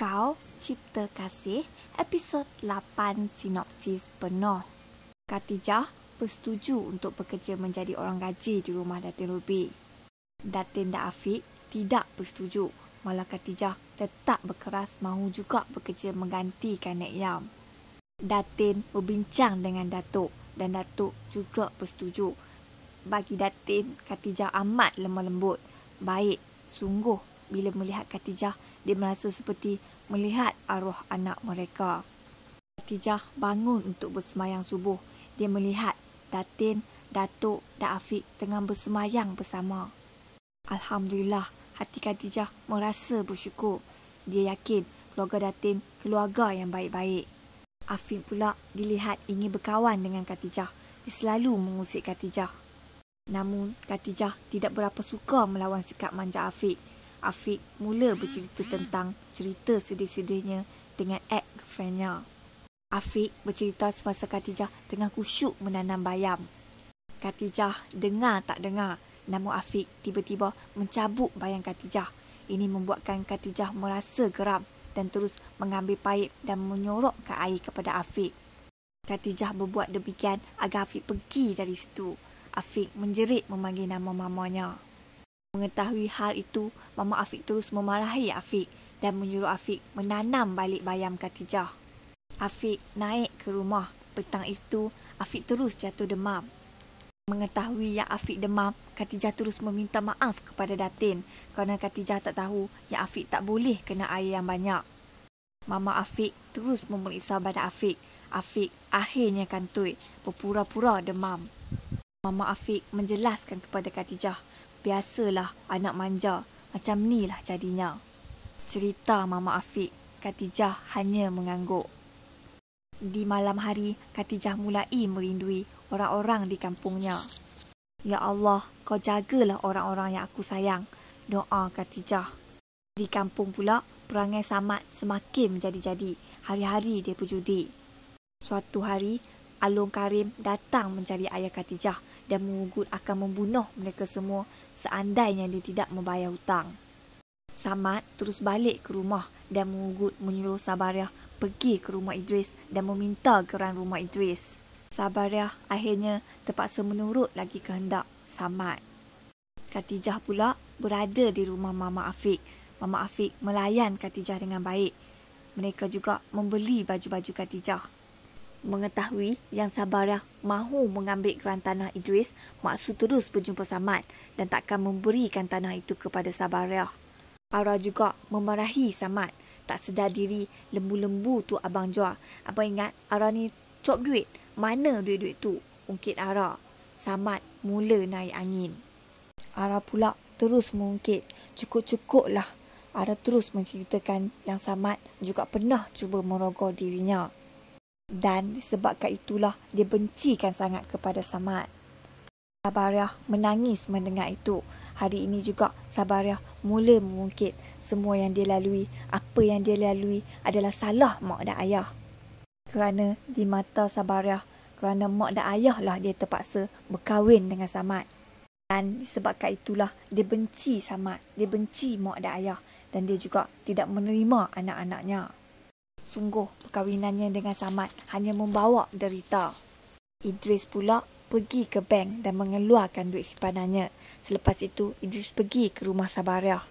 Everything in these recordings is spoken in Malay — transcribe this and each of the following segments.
Kau Cipta Kasih Episod 8 Sinopsis Penuh Katijah bersetuju untuk bekerja menjadi orang gaji di rumah Datin Ruby Datin dan Afiq tidak bersetuju Malah Katijah tetap berkeras mahu juga bekerja menggantikan Nek Yam Datin berbincang dengan Datuk dan Datuk juga bersetuju Bagi Datin, Katijah amat lemah lembut Baik, sungguh bila melihat Katijah dia merasa seperti melihat arwah anak mereka. Khatijah bangun untuk bersemayang subuh. Dia melihat Datin, Datuk dan Afiq tengah bersemayang bersama. Alhamdulillah, hati Khatijah merasa bersyukur. Dia yakin keluarga Datin keluarga yang baik-baik. Afiq pula dilihat ingin berkawan dengan Khatijah. Dia selalu mengusik Khatijah. Namun, Khatijah tidak berapa suka melawan sikap manja Afiq. Afiq mula bercerita tentang cerita sedih-sedihnya dengan ex-girlfriendnya. Afiq bercerita semasa Katijah tengah kusyuk menanam bayam. Katijah dengar tak dengar, namun Afiq tiba-tiba mencabut bayam Katijah. Ini membuatkan Katijah merasa geram dan terus mengambil paip dan menyorokkan air kepada Afiq. Katijah berbuat demikian agar Afiq pergi dari situ. Afiq menjerit memanggil nama mamanya. Mengetahui hal itu, Mama Afiq terus memarahi Afiq dan menyuruh Afiq menanam balik bayam Katijah. Afiq naik ke rumah. Petang itu, Afiq terus jatuh demam. Mengetahui yang Afiq demam, Katijah terus meminta maaf kepada Datin kerana Katijah tak tahu yang Afiq tak boleh kena air yang banyak. Mama Afiq terus memeriksa badan Afiq. Afiq akhirnya kantoi berpura-pura demam. Mama Afiq menjelaskan kepada Katijah Biasalah anak manja, macam ni lah jadinya. Cerita Mama Afiq, Katijah hanya mengangguk. Di malam hari, Katijah mulai merindui orang-orang di kampungnya. Ya Allah, kau jagalah orang-orang yang aku sayang. Doa Katijah. Di kampung pula, perangai samat semakin menjadi-jadi. Hari-hari dia berjudi. Suatu hari, Alung Karim datang mencari ayah Katijah dan mengugut akan membunuh mereka semua seandainya dia tidak membayar hutang. Samad terus balik ke rumah dan mengugut menyuruh Sabariah pergi ke rumah Idris dan meminta geran rumah Idris. Sabariah akhirnya terpaksa menurut lagi kehendak Samad. Katijah pula berada di rumah Mama Afiq. Mama Afiq melayan Katijah dengan baik. Mereka juga membeli baju-baju Katijah mengetahui yang Sabarah mahu mengambil geran tanah Idris, maksud terus berjumpa Samad dan takkan memberikan tanah itu kepada Sabarah. Ara juga memarahi Samad. Tak sedar diri lembu-lembu tu abang jual. Abang ingat Ara ni cop duit. Mana duit-duit tu? Ungkit Ara. Samad mula naik angin. Ara pula terus mengungkit. cukup lah. Ara terus menceritakan yang Samad juga pernah cuba merogoh dirinya dan sebabkan itulah dia bencikan sangat kepada Samad. Sabariah menangis mendengar itu. Hari ini juga Sabariah mula mengungkit semua yang dia lalui. Apa yang dia lalui adalah salah mak dan ayah. Kerana di mata Sabariah, kerana mak dan ayah lah dia terpaksa berkahwin dengan Samad. Dan sebabkan itulah dia benci Samad, dia benci mak dan ayah dan dia juga tidak menerima anak-anaknya sungguh perkahwinannya dengan Samad hanya membawa derita. Idris pula pergi ke bank dan mengeluarkan duit simpanannya. Selepas itu, Idris pergi ke rumah Sabariah.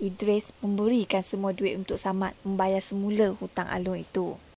Idris memberikan semua duit untuk Samad membayar semula hutang alun itu.